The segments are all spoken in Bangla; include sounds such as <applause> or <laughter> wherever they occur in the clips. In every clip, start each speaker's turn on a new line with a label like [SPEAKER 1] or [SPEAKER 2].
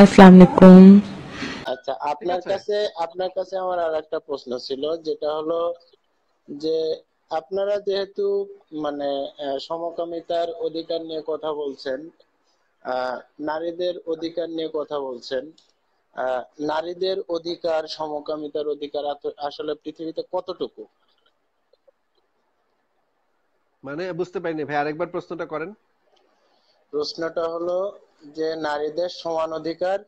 [SPEAKER 1] আচ্ছা
[SPEAKER 2] আপনার কাছে আপনার কাছে আমার আর একটা প্রশ্ন ছিল যেটা হলো যে আপনারা যেহেতু মানে সমকামিতার অধিকার নিয়ে কথা বলছেন নারীদের অধিকার নিয়ে কথা বলছেন নারীদের অধিকার সমকামিতার অধিকার আসলে পৃথিবীতে কতটুকু
[SPEAKER 3] মানে বুঝতে পারিনি ভাই আরেকবার প্রশ্নটা করেন
[SPEAKER 2] প্রশ্নটা হলো যে নারীদের সমান অধিকার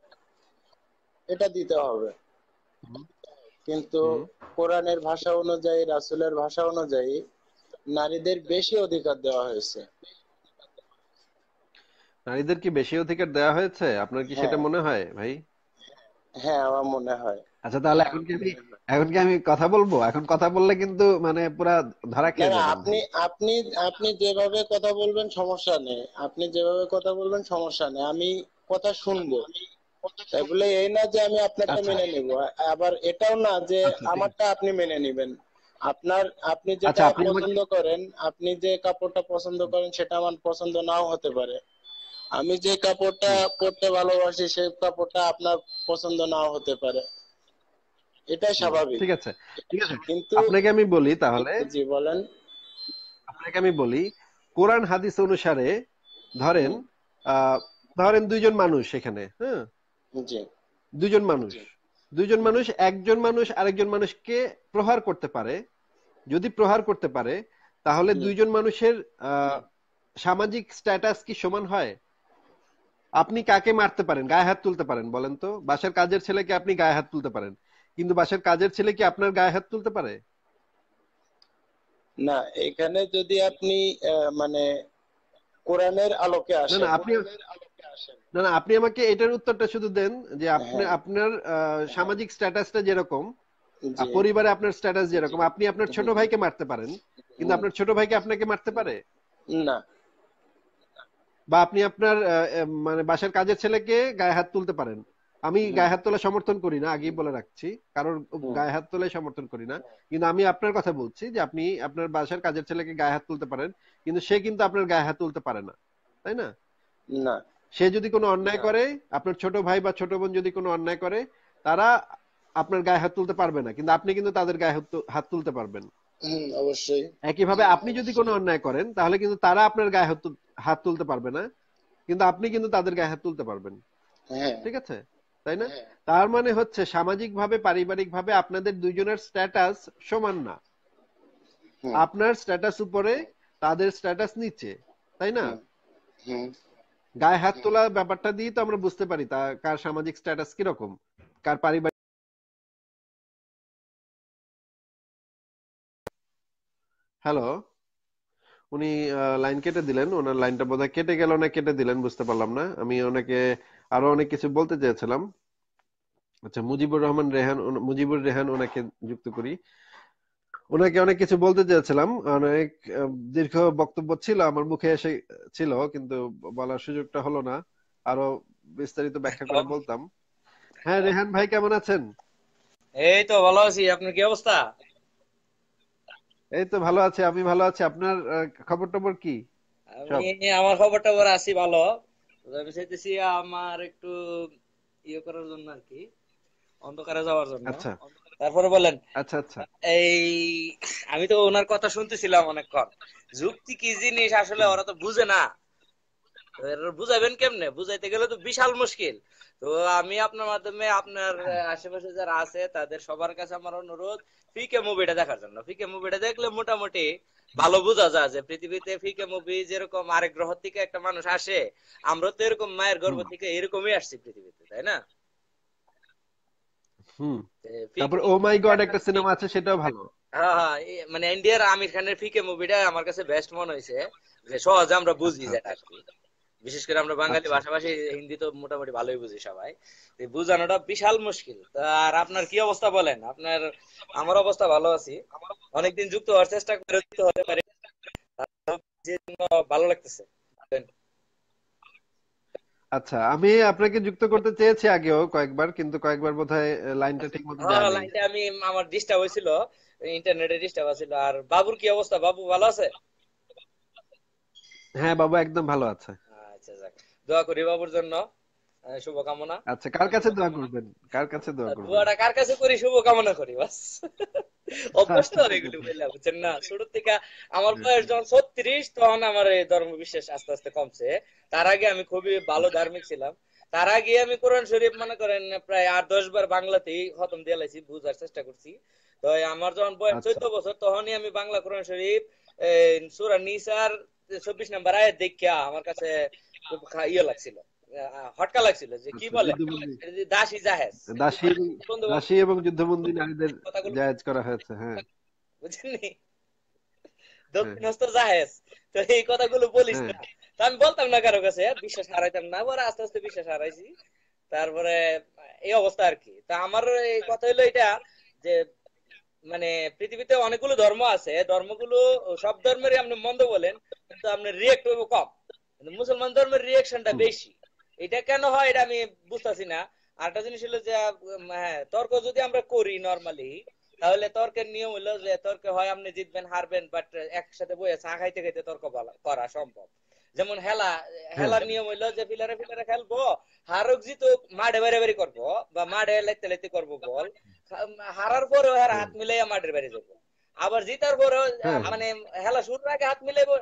[SPEAKER 2] এটা দিতে হবে কিন্তু কোরআনের ভাষা অনুযায়ী রাসুলের ভাষা অনুযায়ী নারীদের বেশি অধিকার দেওয়া হয়েছে
[SPEAKER 3] নারীদের কি বেশি অধিকার দেওয়া হয়েছে আপনার কি সেটা হ্যাঁ। মনে হয় ভাই
[SPEAKER 2] হ্যাঁ আমার মনে হয়
[SPEAKER 3] আচ্ছা তাহলে এখন কি আমি এখন কি আমি কথা বলবো এখন কথা বললে কিন্তু মানে পুরো ধরা খেয়ে যাবে আপনি
[SPEAKER 2] আপনি আপনি যেভাবে কথা বলবেন সমস্যা নেই আপনি যেভাবে কথা বলবেন সমস্যা নেই আমি কথা শুনবো তাই এই না যে আমি আপনারটা আচ্ছা। মেনে নিব আবার এটাও না যে আচ্ছা, আমারটা আপনি মেনে নেবেন আপনার আপনি যেটা আচ্ছা, পছন্দ করেন আপনি যে কাপড়টা পছন্দ করেন সেটা আমার পছন্দ নাও হতে পারে আমি যে কাপড়টা পরতে ভালোবাসি সেই কাপড়টা আপনার পছন্দ নাও হতে পারে এটাই স্বাভাবিক ঠিক
[SPEAKER 3] আছে ঠিক আছে কিন্তু আপনাকে আমি বলি তাহলে জি বলেন আপনাকে আমি বলি কোরআন হাদিস অনুসারে ধরেন ধরেন দুইজন মানুষ এখানে হ্যাঁ জি দুজন মানুষ দুজন মানুষ একজন মানুষ আরেকজন মানুষকে প্রহার করতে পারে যদি প্রহার করতে পারে তাহলে দুইজন মানুষের সামাজিক স্ট্যাটাস কি সমান হয় আপনি কাকে মারতে পারেন গায়ে হাত তুলতে পারেন বলেন তো বাসার কাজের ছেলেকে আপনি গায়ে হাত তুলতে পারেন কিন্তু বাসার কাজের ছেলে কি আপনার গায়ে হাত তুলতে পারে
[SPEAKER 2] না এখানে যদি আপনি মানে কোরআনের আলোকে আসেন না আপনি
[SPEAKER 3] না না আপনি আমাকে এটার উত্তরটা শুধু দেন যে হ্যাঁ। আপনি আপনার সামাজিক স্ট্যাটাসটা যেরকম পরিবারে আপনার স্ট্যাটাস যেরকম আপনি আপনার ছোট ভাইকে মারতে পারেন কিন্তু আপনার ছোট ভাইকে আপনাকে মারতে পারে না বা আপনি আপনার মানে বাসার কাজের ছেলেকে গায়ে হাত তুলতে পারেন আমি গায়ে হাত তোলা সমর্থন করি না আগেই বলে রাখছি কারোর গায়ে হাত তোলাই সমর্থন করি না কিন্তু আমি আপনার কথা বলছি যে আপনি আপনার বাসার কাজের ছেলেকে গায়ে হাত তুলতে পারেন কিন্তু সে কিন্তু আপনার গায়ে হাত তুলতে পারে না তাই না না সে যদি কোনো অন্যায় করে আপনার ছোট ভাই বা ছোট বোন যদি কোনো অন্যায় করে তারা আপনার গায়ে হাত তুলতে পারবে না কিন্তু আপনি কিন্তু তাদের গায়ে হাত তুলতে পারবেন অবশ্যই একইভাবে আপনি যদি কোনো অন্যায় করেন তাহলে কিন্তু তারা আপনার গায়ে হাত তুলতে পারবে না কিন্তু আপনি কিন্তু তাদের গায়ে হাত তুলতে পারবেন হ্যাঁ। ঠিক আছে তাই না হ্যাঁ। তার মানে হচ্ছে সামাজিক ভাবে পারিবারিক ভাবে আপনাদের দুইজনের স্ট্যাটাস সমান না আপনার স্ট্যাটাস উপরে তাদের স্ট্যাটাস নিচে তাই না গায়ে হাত তোলা ব্যাপারটা দিয়ে তো আমরা বুঝতে পারি তা কার সামাজিক স্ট্যাটাস কিরকম কার পারিবারিক হ্যালো উনি লাইন কেটে দিলেন ওনার লাইনটা বোধহয় কেটে গেল না কেটে দিলেন বুঝতে পারলাম না আমি ওনাকে আরো অনেক কিছু বলতে চেয়েছিলাম আচ্ছা মুজিবুর রহমান রেহান মুজিবুর রেহান ওনাকে যুক্ত করি ওনাকে অনেক কিছু বলতে চেয়েছিলাম অনেক দীর্ঘ বক্তব্য ছিল আমার মুখে এসে ছিল কিন্তু বলার সুযোগটা হলো না আরো বিস্তারিত ব্যাখ্যা করে বলতাম হ্যাঁ রেহান ভাই কেমন আছেন
[SPEAKER 1] এই তো ভালো আছি আপনার কি অবস্থা
[SPEAKER 3] এই তো ভালো আছে আমি ভালো আছি আপনার খবর টবর কি
[SPEAKER 1] আমার খবর টবর আছি ভালো আমি আমার একটু ইয়ে করার জন্য আর কি অন্ধকারে যাওয়ার জন্য
[SPEAKER 3] আচ্ছা তারপরে বলেন আচ্ছা
[SPEAKER 1] আচ্ছা এই আমি তো ওনার কথা শুনতেছিলাম অনেকক্ষণ যুক্তি কি জিনিস আসলে ওরা তো বুঝে না বুঝাবেন কেমনে বুঝাইতে গেলে তো বিশাল মুশকিল তো আমি আপনার মাধ্যমে আপনার হ্যাঁ। আশেপাশে যারা আছে তাদের সবার কাছে আমার অনুরোধ ফিকে মুভিটা দেখার জন্য ফিকে মুভিটা দেখলে মোটামুটি ভালো বোঝা যায় যে পৃথিবীতে ফিকে মুভি যেরকম আরেক গ্রহ থেকে একটা মানুষ আসে আমরা তো এরকম মায়ের গর্ভ থেকে এরকমই আসছি পৃথিবীতে তাই না
[SPEAKER 3] তারপর ও মাই গড একটা সিনেমা আছে সেটাও ভালো
[SPEAKER 1] হ্যাঁ, হ্যাঁ, মানে ইন্ডিয়ার আমির খানের ফিকে মুভিটা আমার কাছে বেস্ট মনে হয়েছে যে সহজে আমরা বুঝি আচ্ছা। যেটা বিশেষ করে আমরা বাঙালি আচ্ছা। ভাষাভাষী হিন্দি তো মোটামুটি ভালোই বুঝি সবাই বুঝানোটা বিশাল মুশকিল আর আপনার কি অবস্থা বলেন আপনার আমার অবস্থা ভালো আছি অনেকদিন যুক্ত হওয়ার চেষ্টা করে হতে পারি ভালো লাগতেছে
[SPEAKER 3] আচ্ছা আমি আপনাকে যুক্ত করতে চেয়েছি আগেও কয়েকবার কিন্তু কয়েকবার বোধহয় লাইনটা ঠিক মতো হ্যাঁ, লাইনটা
[SPEAKER 1] আমি আমার ডিস্টার্ব হয়েছিল ইন্টারনেটে ডিস্টার্ব ছিল আর বাবুর কি অবস্থা বাবু ভালো আছে
[SPEAKER 3] হ্যাঁ বাবু একদম ভালো আছে
[SPEAKER 1] দোয়া করি বাবুর জন্য শুভকামনা
[SPEAKER 3] আচ্ছা কার কাছে দোয়া করবেন কার কাছে দোয়া করবেন দোয়াটা
[SPEAKER 1] কার কাছে করি শুভকামনা করি বাস অভ্যস্ত বুঝছেন না থেকে আমার বয়স যখন ছত্রিশ তখন আমার এই ধর্ম বিশ্বাস আস্তে আস্তে কমছে তার আগে আমি খুবই ভালো ধার্মিক ছিলাম তার আগে আমি কোরআন শরীফ মনে করেন প্রায় আট দশ বার বাংলাতেই খতম দিয়ে লাইছি বুঝার চেষ্টা করছি তো আমার যখন বয়স আচ্ছা। চোদ্দ বছর তখনই আমি বাংলা কোরআন শরীফ সুরা নিসার চব্বিশ নাম্বার আয়াত দেখিয়া আমার কাছে ইয়ে লাগছিল হটকা লাগছিল যে কি আচ্ছা, বলে জাহেজ
[SPEAKER 3] এবং যুদ্ধবন্দী নারীদের জাহেজ করা হয়েছে হ্যাঁ বুঝলি হ্যাঁ।
[SPEAKER 1] জাহেজ তো এই কথাগুলো বলিস না হ্যাঁ। আমি বলতাম না কারো কাছে বিশ্বাস হারাইতাম না পরে আস্তে আস্তে বিশ্বাস হারাইছি তারপরে এই অবস্থা আর কি তা আমার এই কথা হলো এটা যে মানে পৃথিবীতে অনেকগুলো ধর্ম আছে ধর্মগুলো সব ধর্মেরই আপনি মন্দ বলেন কিন্তু আপনি রিয়েক্ট হইব কম কিন্তু মুসলমান ধর্মের রিয়েকশনটা বেশি এটা কেন হয় এটা আমি বুঝতেছি না আরেকটা জিনিস হলো যে হ্যাঁ তর্ক যদি আমরা করি নর্মালি তাহলে তর্কের নিয়ম হলো যে তর্কে হয় আপনি জিতবেন হারবেন বাট একসাথে বইয়ে চা খাইতে খাইতে তর্ক করা সম্ভব যেমন হেলা হেলার নিয়ম হইলো যে ফিলারে ফিলারে খেলবো হারক জিত মাঠে বাইরে বাড়ি করবো বা মাঠে লাইতে লাইতে করবো বল হারার পরেও হ্যাঁ হাত মিলাইয়া মাঠের বাইরে যাবো আবার জিতার পরেও মানে হেলা শুরুর আগে হাত মিলাইবো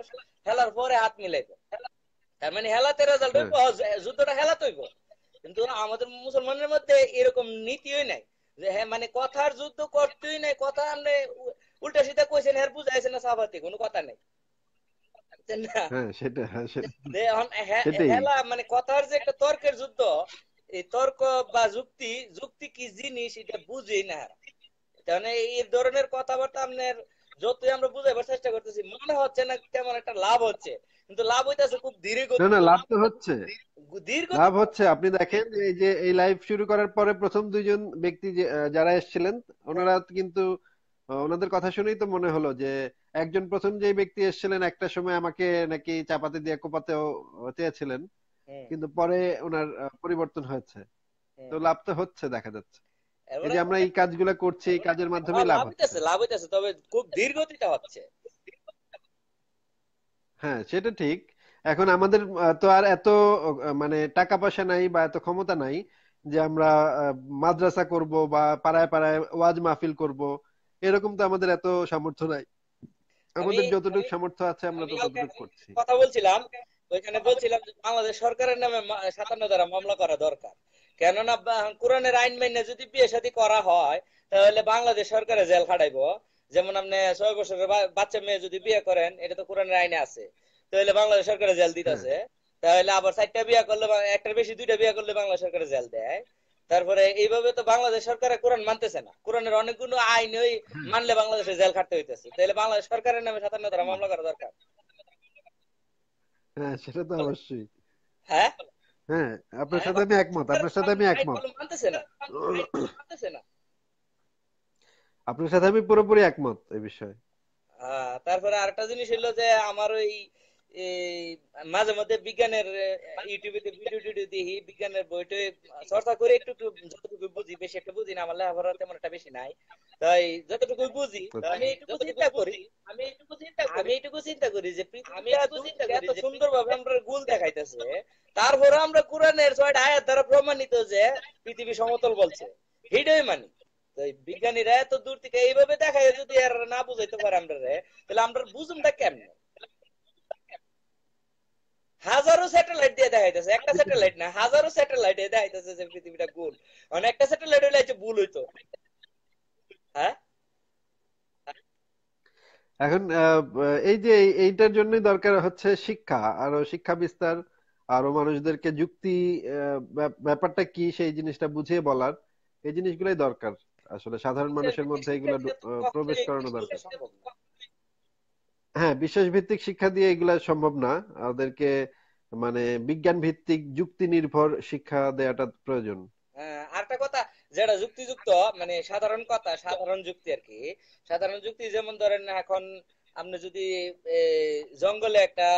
[SPEAKER 1] হেলার পরে হাত মিলাইবো তার মানে হেলাতে রেজাল্ট হইব হ্যাঁ। যুদ্ধটা হেলাতে হইব কিন্তু আমাদের মুসলমানের মধ্যে এরকম নীতিই নাই যে হ্যাঁ মানে কথার যুদ্ধ করতেই নাই কথা উল্টা সিধা কইছেন হ্যাঁ বুঝাইছেন না কোনো কথা নাই হ্যাঁ, হ্যাঁ, মানে কথার যে একটা তর্কের যুদ্ধ এই তর্ক বা যুক্তি যুক্তি কি জিনিস এটা বুঝেই না মানে এই ধরনের কথাবার্তা আপনার যতই আমরা বুঝাইবার চেষ্টা করতেছি মনে হচ্ছে না তেমন একটা লাভ হচ্ছে কিন্তু লাভ হইতাছে খুব ধীরে না না
[SPEAKER 3] লাভ তো হচ্ছে লাভ হচ্ছে আপনি দেখেন এই যে এই লাইভ শুরু করার পরে প্রথম দুইজন ব্যক্তি যারা এসেছিলেন ওনারা কিন্তু ওনাদের কথা শুনেই তো মনে হলো যে একজন প্রথম যে ব্যক্তি এসেছিলেন একটা সময় আমাকে নাকি চাপাতে দিয়ে কোপাতেও চেয়েছিলেন কিন্তু পরে ওনার পরিবর্তন হয়েছে তো লাভ তো হচ্ছে দেখা যাচ্ছে এই যে আমরা এই কাজগুলো করছি এই কাজের মাধ্যমে হ্যাঁ, লাভ
[SPEAKER 1] হচ্ছে লাভ হইতেছে তবে খুব ধীর গতিতে হচ্ছে
[SPEAKER 3] হ্যাঁ সেটা ঠিক এখন আমাদের তো আর এত মানে টাকা পয়সা নাই বা এত ক্ষমতা নাই যে আমরা মাদ্রাসা করব বা পাড়ায় পাড়ায় ওয়াজ মাহফিল করব এরকম তো আমাদের এত সামর্থ্য নাই আমাদের যতটুকু সামর্থ্য আছে আমরা তো ততটুকু করছি
[SPEAKER 1] কথা বলছিলাম ওইখানে বলছিলাম বাংলাদেশ সরকারের নামে সাতান্ন দ্বারা মামলা করা দরকার কেননা কোরআনের আইন মেনে যদি বিয়ে শাদী করা হয় তাহলে বাংলাদেশ সরকারের জেল খাটাইবো যেমন আপনি ছয় বছরের বাচ্চা মেয়ে যদি বিয়ে করেন এটা তো কোরআনের আইনে আছে তাহলে বাংলাদেশ সরকারের জেল দিতেছে তাহলে আবার চারটা বিয়ে করলে একটার বেশি দুইটা বিয়ে করলে বাংলাদেশ সরকারের জেল দেয় তারপরে এইভাবে তো বাংলাদেশ সরকার কোরআন মানতেছে না কোরআনের অনেকগুলো আইন ওই মানলে বাংলাদেশে জেল খাটতে হইতেছে তাহলে বাংলাদেশ সরকারের নামে সাতান্ন ধারা মামলা করা দরকার
[SPEAKER 3] হ্যাঁ সেটা তো অবশ্যই হ্যাঁ হ্যাঁ আপনার হ্যাঁ, সাথে আমি একমত আপনার সাথে আমি একমত
[SPEAKER 1] মানতেছে না মানতেছে না
[SPEAKER 3] আপনার সাথে আমি পুরোপুরি একমত এই বিষয়ে
[SPEAKER 1] তারপরে আরেকটা জিনিস হলো যে আমার ওই মাঝে মধ্যে বিজ্ঞানের ইউটিউবে ভিডিও টিডিও দেখি বিজ্ঞানের বইটা চর্চা করে একটু যতটুকু বুঝি বেশি একটা বুঝি না আমার লেখাপড়া তেমন একটা বেশি নাই তাই যতটুকু বুঝি আচ্ছা। আমি একটু চিন্তা করি আমি এইটুকু চিন্তা করি আমি এইটুকু চিন্তা করি যে আমি চিন্তা করি এত সুন্দরভাবে আমরা গুল দেখাইতেছে তারপরে আমরা কোরআনের ছয়টা আয়াত দ্বারা প্রমাণিত যে পৃথিবী সমতল বলছে এইটাই মানি বিজ্ঞানীরা এত দূর থেকে এইভাবে যায় যদি আর না বুঝাইতে পারে আমরা তাহলে আমরা বুঝুনটা কেমনে হাজারো স্যাটেলাইট দিয়ে দেখাইতেছে একটা স্যাটেলাইট না হাজারো স্যাটেলাইট দিয়ে দেখাইতেছে যে পৃথিবীটা গোল মানে একটা স্যাটেলাইট ভুল হইতো হ্যাঁ
[SPEAKER 3] এখন এই যে এইটার জন্যই দরকার হচ্ছে শিক্ষা আর শিক্ষা বিস্তার আরো মানুষদেরকে যুক্তি ব্যাপারটা কি সেই জিনিসটা বুঝিয়ে বলার এই জিনিসগুলাই দরকার আসলে সাধারণ মানুষের মধ্যে এগুলো প্রবেশ করানো দরকার হ্যাঁ বিশ্বাস ভিত্তিক শিক্ষা দিয়ে এগুলো সম্ভব না আমাদেরকে মানে বিজ্ঞান ভিত্তিক যুক্তি নির্ভর শিক্ষা দেওয়াটা প্রয়োজন
[SPEAKER 1] হ্যাঁ, আরেকটা কথা যেটা যুক্তিযুক্ত মানে সাধারণ কথা সাধারণ যুক্তি আর কি সাধারণ যুক্তি যেমন ধরেন এখন আপনি যদি জঙ্গলে একটা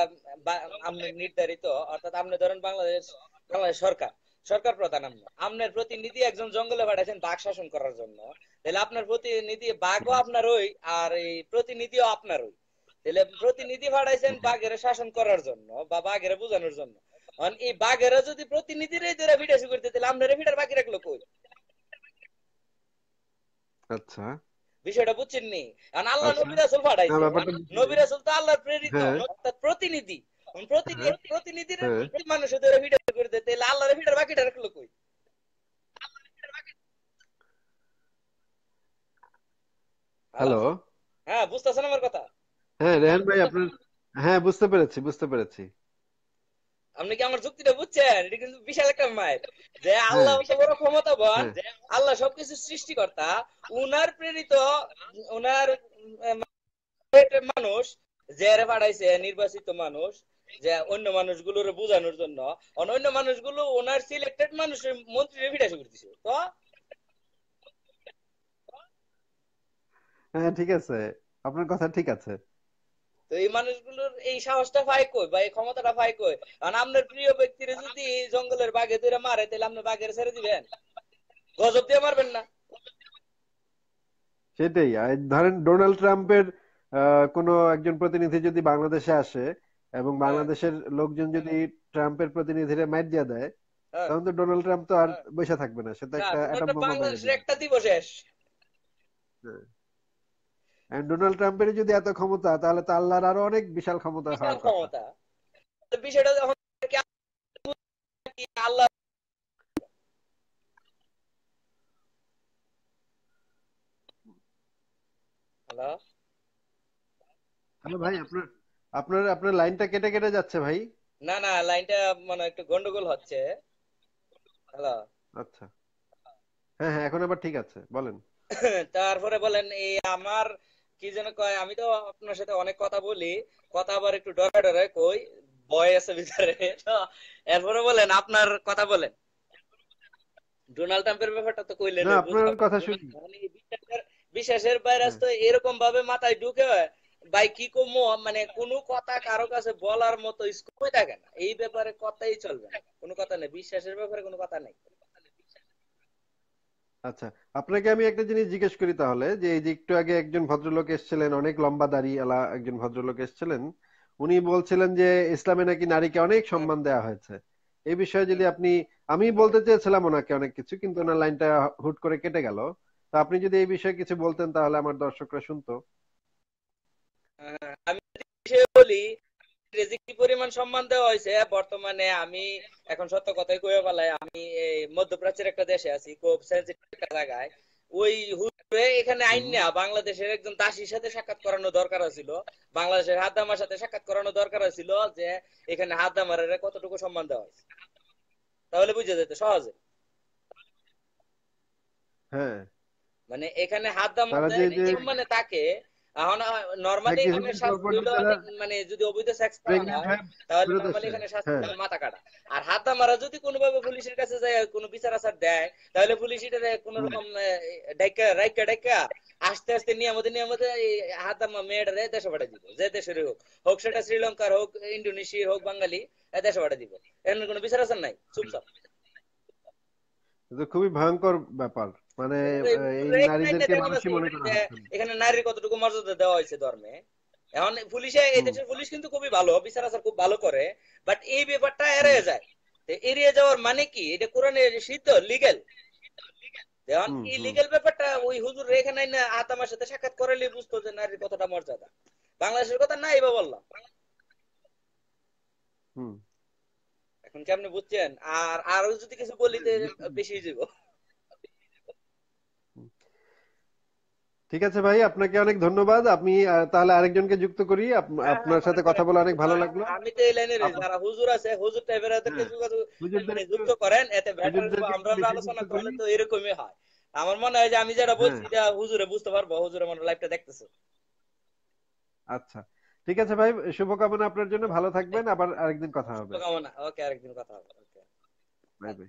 [SPEAKER 1] নির্ধারিত অর্থাৎ আপনি ধরেন বাংলাদেশ বাংলাদেশ সরকার সরকার প্রধান আমরা আপনার প্রতিনিধি একজন জঙ্গলে পাঠাইছেন বাঘ শাসন করার জন্য তাহলে আপনার প্রতিনিধি বাঘও আপনার ওই আর এই প্রতিনিধিও আপনার ওই তাহলে প্রতিনিধি পাঠাইছেন বাঘের শাসন করার জন্য বা বাঘের বোঝানোর জন্য এই বাঘের যদি প্রতিনিধির এই ভিডিও করতে তাহলে আপনার ভিডিওর বাকি রাখলো কই আচ্ছা বিষয়টা বুঝছেন নি কারণ আল্লাহ আচ্ছা। নবী রাসূল পাঠাইছে হ্যাঁ, নবী তো আল্লাহর প্রেরিত হ্যাঁ। প্রতিনিধি আপনি কি আমার যুক্তিটা বুঝছেন এটা কিন্তু বিশাল একটা মায়ের যে হ্যাঁ। আল্লাহ বড় ক্ষমতাবান হ্যাঁ। আল্লাহ সবকিছু সৃষ্টিকর্তা উনার প্রেরিত উনার মানুষ যে পাঠাইছে নির্বাচিত মানুষ যে অন্য মানুষগুলোর বোঝানোর জন্য অন্য মানুষগুলো ওনার সিলেক্টেড মানুষের মন্ত্রীরে ভিড়াসি করতেছে তো
[SPEAKER 3] হ্যাঁ ঠিক আছে আপনার কথা ঠিক আছে
[SPEAKER 1] তো এই মানুষগুলোর এই সাহসটা পায় কই বা এই ক্ষমতাটা পায় কই কারণ আপনার প্রিয় ব্যক্তিরে যদি জঙ্গলের বাঘে ধরে মারে তাহলে আপনি বাঘের ছেড়ে দিবেন গজব দিয়ে মারবেন না
[SPEAKER 3] সেটাই ধরেন ডোনাল্ড ট্রাম্পের কোন একজন প্রতিনিধি যদি বাংলাদেশে আসে এবং হ্যাঁ। বাংলাদেশের লোকজন হ্যাঁ। যদি ট্রাম্পের প্রতিনিধিরে ম্যাট দিয়ে দেয় হ্যাঁ। তখন তো ডোনাল্ড ট্রাম্প তো আর বসে থাকবে না সেটা একটা অ্যাটম বোমা
[SPEAKER 1] একটা দিব শেষ
[SPEAKER 3] এন্ড ডোনাল্ড ট্রাম্পের যদি এত ক্ষমতা তাহলে তো আল্লাহর আরো অনেক বিশাল ক্ষমতা হয় ক্ষমতা
[SPEAKER 1] বিষয়টা যখন আল্লাহ
[SPEAKER 3] হ্যালো ভাই আপনার আপনার আপনার লাইনটা কেটে কেটে যাচ্ছে ভাই
[SPEAKER 1] না না লাইনটা মানে একটু গন্ডগোল হচ্ছে হ্যালো
[SPEAKER 3] আচ্ছা হ্যাঁ হ্যাঁ এখন আবার ঠিক আছে বলেন
[SPEAKER 1] <laughs> তারপরে বলেন এই আমার কি যেন কয় আমি তো আপনার সাথে অনেক কথা বলি কথা আবার একটু ডরে ডরে কই বয় আছে ভিতরে <laughs> এরপরে বলেন আপনার কথা বলেন ডোনাল্ড ট্রাম্পের ব্যাপারটা তো কইলেন না আপনার কথা শুনি মানে বিশ্বাসের বাইরে তো এরকম ভাবে মাথায় ঢুকে ভাই কি কমো মানে কোনো কথা কারো কাছে বলার মতো স্কোপ থাকে না এই ব্যাপারে কথাই চলবে না কোনো কথা নেই বিশ্বাসের ব্যাপারে কোনো কথা নেই
[SPEAKER 3] আচ্ছা আপনাকে আমি একটা জিনিস জিজ্ঞেস করি তাহলে যে এই যে একটু আগে একজন ভদ্রলোক এসেছিলেন অনেক লম্বা দাড়ি এলা একজন ভদ্রলোক এসেছিলেন উনি বলছিলেন যে ইসলামে নাকি নারীকে অনেক সম্মান দেওয়া হয়েছে এই বিষয়ে যদি আপনি আমি বলতে চেয়েছিলাম ওনাকে অনেক কিছু কিন্তু ওনার লাইনটা হুট করে কেটে গেল তা আপনি যদি এই বিষয়ে কিছু বলতেন তাহলে আমার দর্শকরা শুনতো
[SPEAKER 1] আমি বলি রেজিকি পরিমাণ সম্মান দেওয়া হয়েছে বর্তমানে আমি এখন সত্য কথাই কয়ে পালাই আমি মধ্যপ্রাচ্যের একটা দেশে আছি খুব সেন্সিটিভ একটা জায়গায় ওই হুজুরে এখানে আইন না বাংলাদেশের একজন দাসীর সাথে সাক্ষাৎ করানো দরকার ছিল বাংলাদেশের হাদামার সাথে সাক্ষাৎ করানো দরকার ছিল যে এখানে হাদামারের কতটুকু সম্মান দেওয়া হয়েছে তাহলে বুঝে যেতে সহজে হ্যাঁ মানে এখানে হাদামার মানে তাকে
[SPEAKER 3] এখন নরমালি এখানে
[SPEAKER 1] মানে যদি অবৈধ সেক্স হ্যাঁ, তাহলে নরমালি এখানে শাস্তি হ্যাঁ। মাথা কাটা আর মারা যদি কোনোভাবে পুলিশের কাছে যায় কোনো বিচার দেয় তাহলে পুলিশ এটা রকম ডাইকা রাইকা ডাইকা আস্তে আস্তে নিয়ামতে নিয়ামতে হাতা মেয়েটা দেয় দেশে পাঠা দিব যে দেশের হোক হোক সেটা শ্রীলঙ্কার হোক ইন্ডোনেশিয়ার হোক বাঙালি দেশে পাঠা দিব এর কোনো বিচার আসার নাই চুপচাপ
[SPEAKER 3] খুবই ভয়ঙ্কর ব্যাপার মানে এই নারীদেরকে মানুষই মনে মানে করা
[SPEAKER 1] এখানে নারীর কতটুকু মর্যাদা দেওয়া হয়েছে ধর্মে এখন পুলিশে এই দেশের পুলিশ কিন্তু খুবই ভালো বিচার আচার খুব ভালো করে বাট এই ব্যাপারটা এড়িয়ে যায় এড়িয়ে যাওয়ার মানে কি এটা কোরআনে সিদ্ধ লিগেল এখন এই লিগেল ব্যাপারটা ওই হুজুর এখানে না আতামার সাথে সাক্ষাৎ করালে বুঝতো যে নারীর কতটা মর্যাদা বাংলাদেশের কথা নাই এবার বললাম এখন কি আপনি বুঝছেন আর আরো যদি কিছু বলি বেশি যাব
[SPEAKER 3] ঠিক আছে ভাই আপনাকে অনেক ধন্যবাদ আমি তাহলে আরেকজনকে যুক্ত করি হ্যাঁ, হ্যাঁ, আপনার সাথে কথা বলে অনেক ভালো লাগলো আমি তো
[SPEAKER 1] এই লাইনে যারা হুজুর আছে হুজুর টাইপের এদেরকে হ্যাঁ। যুক্ত করেন এতে ভেটার আমরা আলোচনা করলে তো এরকমই হয় আমার মনে হয় যে আমি যেটা বলছি এটা হুজুরে বুঝতে পারবো হুজুরে মনে লাইভটা দেখতেছে
[SPEAKER 3] আচ্ছা ঠিক আছে ভাই শুভকামনা আপনার জন্য ভালো থাকবেন আবার আরেকদিন কথা হবে
[SPEAKER 1] শুভকামনা ওকে আরেকদিন কথা হবে ওকে
[SPEAKER 3] বাই বাই